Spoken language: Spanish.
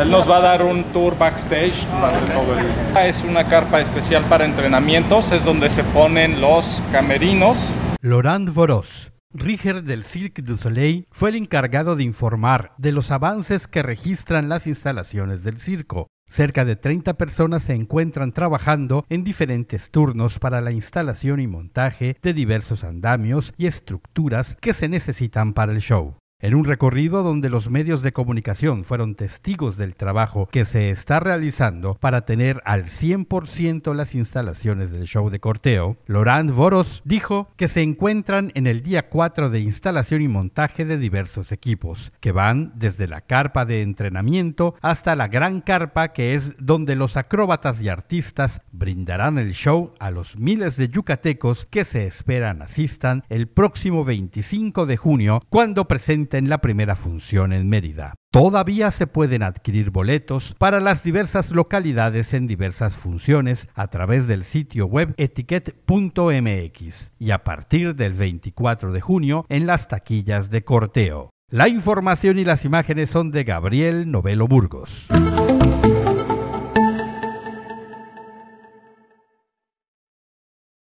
Él nos va a dar un tour backstage Es una carpa especial para entrenamientos, es donde se ponen los camerinos. Laurent Voros, ríger del Cirque du Soleil, fue el encargado de informar de los avances que registran las instalaciones del circo. Cerca de 30 personas se encuentran trabajando en diferentes turnos para la instalación y montaje de diversos andamios y estructuras que se necesitan para el show en un recorrido donde los medios de comunicación fueron testigos del trabajo que se está realizando para tener al 100% las instalaciones del show de corteo, Laurent Voros dijo que se encuentran en el día 4 de instalación y montaje de diversos equipos, que van desde la carpa de entrenamiento hasta la gran carpa que es donde los acróbatas y artistas brindarán el show a los miles de yucatecos que se esperan asistan el próximo 25 de junio cuando presenten en la primera función en Mérida. Todavía se pueden adquirir boletos para las diversas localidades en diversas funciones a través del sitio web etiquet.mx y a partir del 24 de junio en las taquillas de corteo. La información y las imágenes son de Gabriel Novelo Burgos.